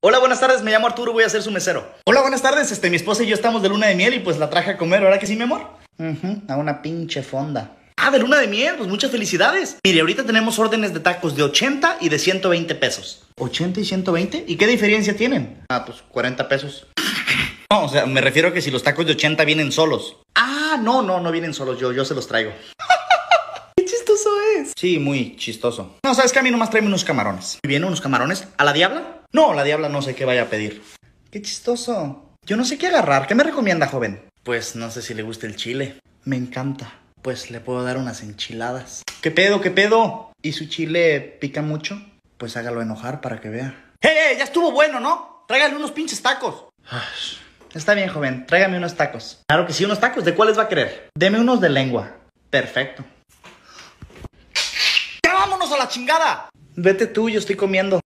Hola, buenas tardes, me llamo Arturo, voy a ser su mesero. Hola, buenas tardes, este, mi esposa y yo estamos de luna de miel y pues la traje a comer, ¿verdad que sí, mi amor? a una pinche fonda. Ah, de luna de miel, pues muchas felicidades. Mire, ahorita tenemos órdenes de tacos de 80 y de 120 pesos. ¿80 y 120? ¿Y qué diferencia tienen? Ah, pues 40 pesos. No, o sea, me refiero a que si los tacos de 80 vienen solos. Ah, no, no, no vienen solos, yo, yo se los traigo. Qué chistoso es. Sí, muy chistoso. No, sabes que a mí nomás tráeme unos camarones. ¿Vienen unos camarones a la diabla. No, la diabla no sé qué vaya a pedir. Qué chistoso. Yo no sé qué agarrar. ¿Qué me recomienda, joven? Pues no sé si le gusta el chile. Me encanta. Pues le puedo dar unas enchiladas. ¿Qué pedo, qué pedo? ¿Y su chile pica mucho? Pues hágalo enojar para que vea. ¡Eh, hey, eh! ya estuvo bueno, ¿no? Tráigale unos pinches tacos. Está bien, joven. Tráigame unos tacos. Claro que sí, unos tacos. ¿De cuáles va a querer? Deme unos de lengua. Perfecto. ¡Ya vámonos a la chingada! Vete tú, yo estoy comiendo.